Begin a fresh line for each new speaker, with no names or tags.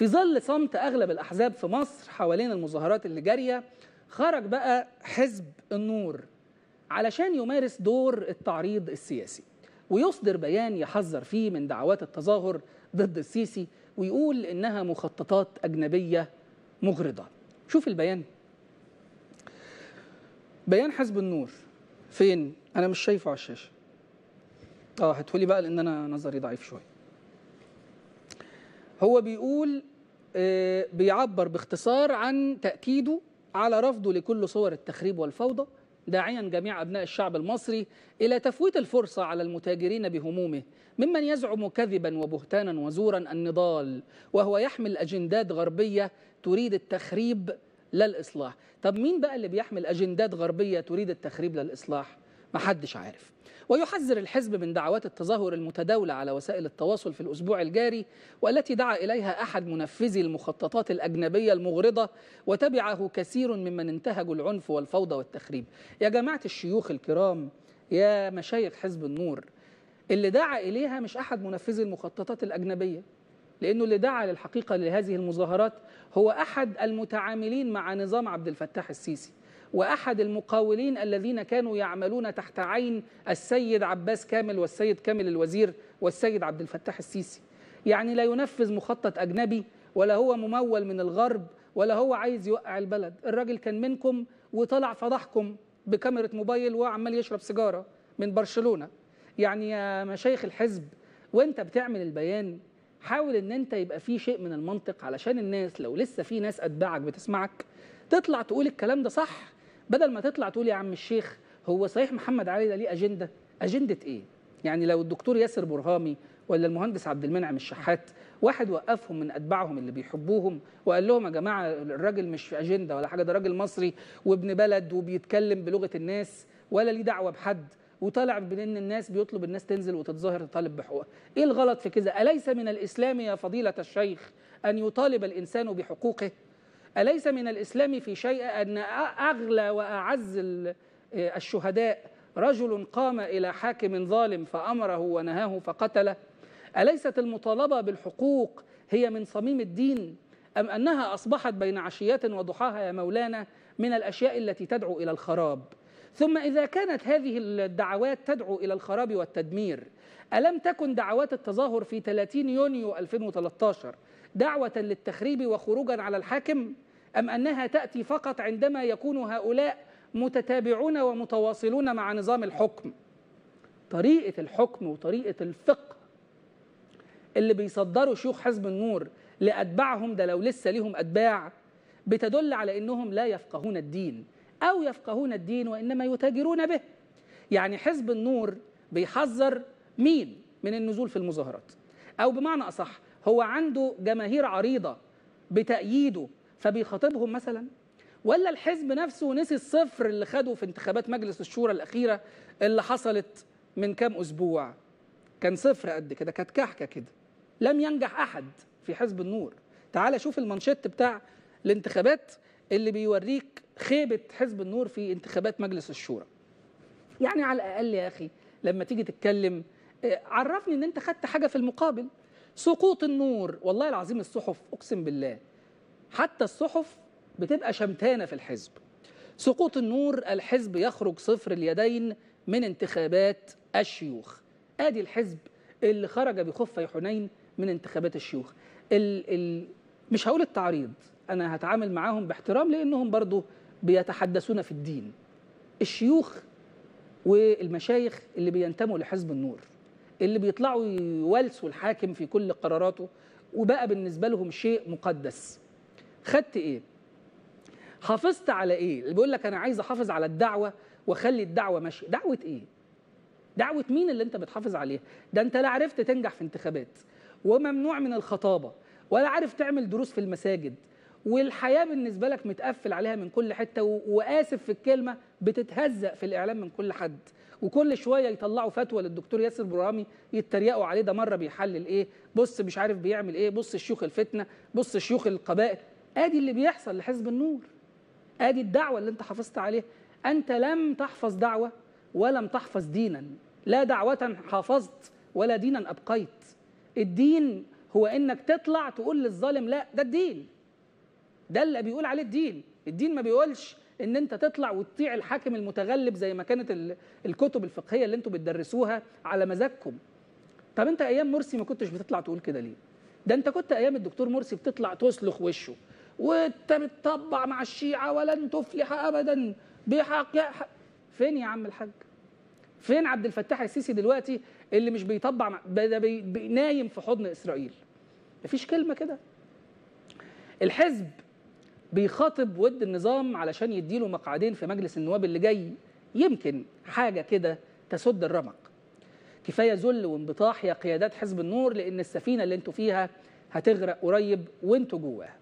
في ظل صمت اغلب الاحزاب في مصر حوالين المظاهرات اللي جاريه خرج بقى حزب النور علشان يمارس دور التعريض السياسي ويصدر بيان يحذر فيه من دعوات التظاهر ضد السيسي ويقول انها مخططات اجنبيه مغرضه شوف البيان بيان حزب النور فين انا مش شايفه على الشاشه اه هتقولي بقى لان انا نظري ضعيف شويه هو بيقول آه، بيعبر باختصار عن تأكيده على رفضه لكل صور التخريب والفوضى داعيا جميع أبناء الشعب المصري إلى تفويت الفرصة على المتاجرين بهمومه ممن يزعم كذبا وبهتانا وزورا النضال وهو يحمل أجندات غربية تريد التخريب لا الإصلاح طب مين بقى اللي بيحمل أجندات غربية تريد التخريب لا الإصلاح محدش عارف ويحذر الحزب من دعوات التظاهر المتداولة على وسائل التواصل في الأسبوع الجاري والتي دعا إليها أحد منفذي المخططات الأجنبية المغرضة وتبعه كثير ممن انتهجوا العنف والفوضى والتخريب يا جماعة الشيوخ الكرام يا مشايخ حزب النور اللي دعا إليها مش أحد منفذي المخططات الأجنبية لأنه اللي دعا للحقيقة لهذه المظاهرات هو أحد المتعاملين مع نظام عبد الفتاح السيسي وأحد المقاولين الذين كانوا يعملون تحت عين السيد عباس كامل والسيد كامل الوزير والسيد عبد الفتاح السيسي يعني لا ينفذ مخطط أجنبي ولا هو ممول من الغرب ولا هو عايز يوقع البلد الراجل كان منكم وطلع فضحكم بكاميرا موبايل وعمال يشرب سيجارة من برشلونة يعني يا مشايخ الحزب وانت بتعمل البيان حاول ان انت يبقى في شيء من المنطق علشان الناس لو لسه في ناس اتباعك بتسمعك تطلع تقول الكلام ده صح بدل ما تطلع تقول يا عم الشيخ هو صحيح محمد علي ده ليه اجنده اجنده ايه يعني لو الدكتور ياسر برهامي ولا المهندس عبد المنعم الشحات واحد وقفهم من اتباعهم اللي بيحبوهم وقال لهم يا جماعه الراجل مش في اجنده ولا حاجه ده راجل مصري وابن بلد وبيتكلم بلغه الناس ولا ليه دعوه بحد وطالع بان الناس بيطلب الناس تنزل وتتظاهر تطالب بحقوقها ايه الغلط في كذا اليس من الاسلام يا فضيله الشيخ ان يطالب الانسان بحقوقه أليس من الإسلام في شيء أن أغلى وأعز آه، الشهداء رجل قام إلى حاكم ظالم فأمره ونهاه فقتله أليست المطالبة بالحقوق هي من صميم الدين أم أنها أصبحت بين عشيات وضحاها يا مولانا من الأشياء التي تدعو إلى الخراب ثم إذا كانت هذه الدعوات تدعو إلى الخراب والتدمير ألم تكن دعوات التظاهر في 30 يونيو 2013 دعوة للتخريب وخروجا على الحاكم أم أنها تأتي فقط عندما يكون هؤلاء متتابعون ومتواصلون مع نظام الحكم طريقة الحكم وطريقة الفقه اللي بيصدروا شيوخ حزب النور لأتباعهم ده لو لسه ليهم أتباع بتدل على أنهم لا يفقهون الدين أو يفقهون الدين وإنما يتاجرون به يعني حزب النور بيحذر مين من النزول في المظاهرات أو بمعنى أصح هو عنده جماهير عريضة بتأييده فبيخاطبهم مثلا ولا الحزب نفسه نسي الصفر اللي خده في انتخابات مجلس الشورى الأخيرة اللي حصلت من كام أسبوع كان صفر قد كده كانت كحكة كده لم ينجح أحد في حزب النور تعال شوف المانشيت بتاع الانتخابات اللي بيوريك خيبه حزب النور في انتخابات مجلس الشورى يعني على الاقل يا اخي لما تيجي تتكلم آه، عرفني ان انت خدت حاجه في المقابل سقوط النور والله العظيم الصحف اقسم بالله حتى الصحف بتبقى شمتانه في الحزب سقوط النور الحزب يخرج صفر اليدين من انتخابات الشيوخ ادي الحزب اللي خرج بخفه حنين من انتخابات الشيوخ ال ال مش هقول التعريض أنا هتعامل معاهم باحترام لأنهم برضو بيتحدثون في الدين الشيوخ والمشايخ اللي بينتموا لحزب النور اللي بيطلعوا يوالسوا الحاكم في كل قراراته وبقى بالنسبة لهم شيء مقدس خدت إيه؟ حافظت على إيه؟ اللي بيقول لك أنا عايز أحافظ على الدعوة وأخلي الدعوة ماشية دعوة إيه؟ دعوة مين اللي أنت بتحافظ عليها؟ ده أنت لا عرفت تنجح في انتخابات وممنوع من الخطابة ولا عارف تعمل دروس في المساجد والحياه بالنسبه لك متقفل عليها من كل حته واسف في الكلمه بتتهزق في الاعلام من كل حد وكل شويه يطلعوا فتوى للدكتور ياسر برامي يتريقوا عليه ده مره بيحلل ايه بص مش عارف بيعمل ايه بص شيوخ الفتنه بص شيوخ القبائل ادي اللي بيحصل لحزب النور ادي الدعوه اللي انت حافظت عليها انت لم تحفظ دعوه ولم تحفظ دينا لا دعوه حافظت ولا دينا ابقيت الدين هو انك تطلع تقول للظالم لا ده الدين ده اللي بيقول عليه الدين الدين ما بيقولش ان انت تطلع وتطيع الحاكم المتغلب زي ما كانت الكتب الفقهيه اللي انتوا بتدرسوها على مزاجكم طب انت ايام مرسي ما كنتش بتطلع تقول كده ليه ده انت كنت ايام الدكتور مرسي بتطلع تسلخ وشه وانت بتطبع مع الشيعه ولن تفلح ابدا بحق فين يا عم الحاج فين عبد الفتاح السيسي دلوقتي اللي مش بيطبع مع ده بي... بي... نايم في حضن اسرائيل مفيش كلمه كده الحزب بيخاطب ود النظام علشان يديله مقعدين في مجلس النواب اللي جاي يمكن حاجة كده تسد الرمق كفاية ذل وانبطاح يا قيادات حزب النور لأن السفينة اللي انتوا فيها هتغرق قريب وانتوا جواها